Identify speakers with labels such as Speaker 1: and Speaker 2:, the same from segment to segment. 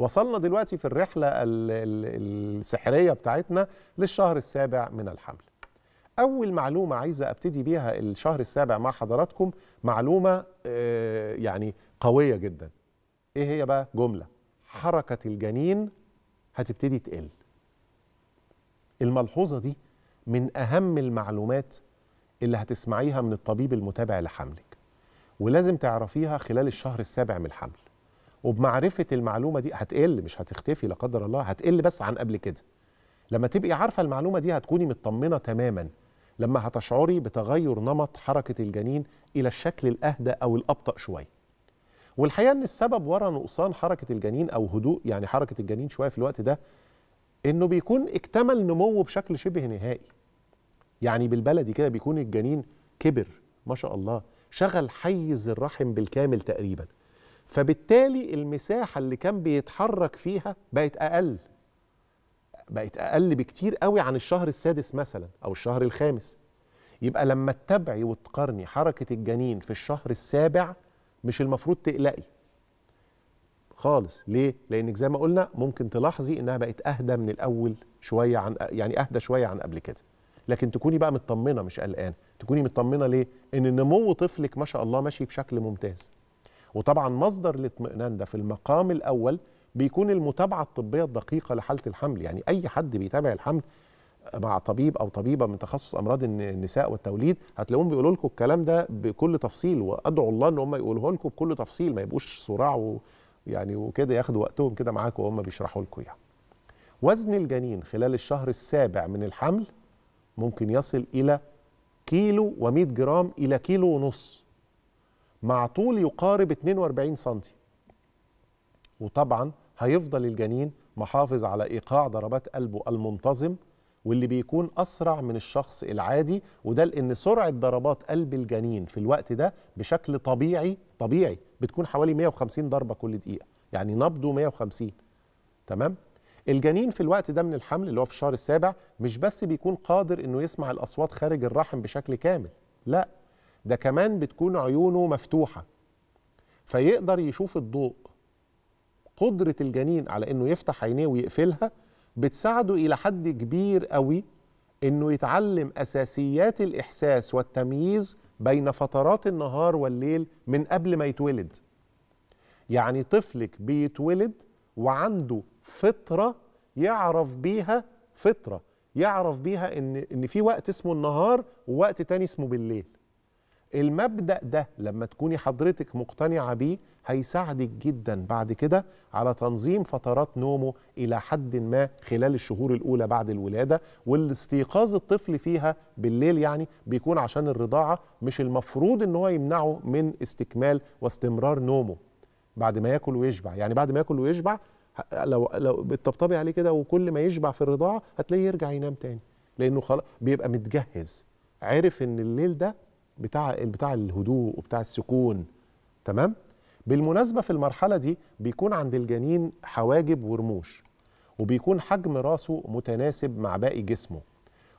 Speaker 1: وصلنا دلوقتي في الرحلة السحرية بتاعتنا للشهر السابع من الحمل أول معلومة عايزة أبتدي بيها الشهر السابع مع حضراتكم معلومة آه، يعني قوية جدا إيه هي بقى جملة حركة الجنين هتبتدي تقل الملحوظة دي من أهم المعلومات اللي هتسمعيها من الطبيب المتابع لحملك ولازم تعرفيها خلال الشهر السابع من الحمل وبمعرفه المعلومه دي هتقل مش هتختفي لا قدر الله هتقل بس عن قبل كده لما تبقي عارفه المعلومه دي هتكوني مطمنه تماما لما هتشعري بتغير نمط حركه الجنين الى الشكل الاهدى او الابطا شويه والحقيقه ان السبب ورا نقصان حركه الجنين او هدوء يعني حركه الجنين شويه في الوقت ده انه بيكون اكتمل نموه بشكل شبه نهائي يعني بالبلدي كده بيكون الجنين كبر ما شاء الله شغل حيز الرحم بالكامل تقريبا فبالتالي المساحة اللي كان بيتحرك فيها بقت أقل بقت أقل بكتير قوي عن الشهر السادس مثلا أو الشهر الخامس يبقى لما تتبعي وتقارني حركة الجنين في الشهر السابع مش المفروض تقلقي خالص ليه؟ لأنك زي ما قلنا ممكن تلاحظي إنها بقت أهدى من الأول شوية عن يعني أهدى شوية عن قبل كده لكن تكوني بقى مطمنة مش قلقانة تكوني مطمنة ليه؟ إن نمو طفلك ما شاء الله ماشي بشكل ممتاز وطبعا مصدر الاطمئنان ده في المقام الاول بيكون المتابعه الطبيه الدقيقه لحاله الحمل يعني اي حد بيتابع الحمل مع طبيب او طبيبه من تخصص امراض النساء والتوليد هتلاقيهم بيقولوا لكم الكلام ده بكل تفصيل وادعو الله ان هم يقولوه لكم بكل تفصيل ما يبقوش صراع ويعني وكده ياخدوا وقتهم كده معاكم وهم بيشرحوا لكم يعني. وزن الجنين خلال الشهر السابع من الحمل ممكن يصل الى كيلو و100 جرام الى كيلو ونص مع طول يقارب 42 سم وطبعا هيفضل الجنين محافظ على ايقاع ضربات قلبه المنتظم واللي بيكون اسرع من الشخص العادي وده لان سرعه ضربات قلب الجنين في الوقت ده بشكل طبيعي طبيعي بتكون حوالي 150 ضربه كل دقيقه يعني نبضه 150 تمام الجنين في الوقت ده من الحمل اللي هو في الشهر السابع مش بس بيكون قادر انه يسمع الاصوات خارج الرحم بشكل كامل لا ده كمان بتكون عيونه مفتوحه فيقدر يشوف الضوء قدره الجنين على انه يفتح عينيه ويقفلها بتساعده الى حد كبير قوي انه يتعلم اساسيات الاحساس والتمييز بين فترات النهار والليل من قبل ما يتولد يعني طفلك بيتولد وعنده فطره يعرف بيها فطره يعرف بيها ان ان في وقت اسمه النهار ووقت تاني اسمه بالليل المبدأ ده لما تكوني حضرتك مقتنعة بيه هيساعدك جدا بعد كده على تنظيم فترات نومه إلى حد ما خلال الشهور الأولى بعد الولادة والاستيقاظ الطفل فيها بالليل يعني بيكون عشان الرضاعة مش المفروض إن هو يمنعه من استكمال واستمرار نومه بعد ما ياكل ويشبع يعني بعد ما ياكل ويشبع لو لو بتطبطبي عليه كده وكل ما يشبع في الرضاعة هتلاقيه يرجع ينام تاني لأنه خلاص بيبقى متجهز عرف إن الليل ده بتاع بتاع الهدوء وبتاع السكون تمام بالمناسبه في المرحله دي بيكون عند الجنين حواجب ورموش وبيكون حجم راسه متناسب مع باقي جسمه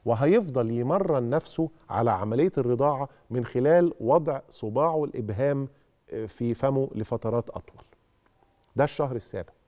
Speaker 1: وهيفضل يمرن نفسه على عمليه الرضاعه من خلال وضع صباعه الابهام آه، في فمه لفترات اطول ده الشهر السابع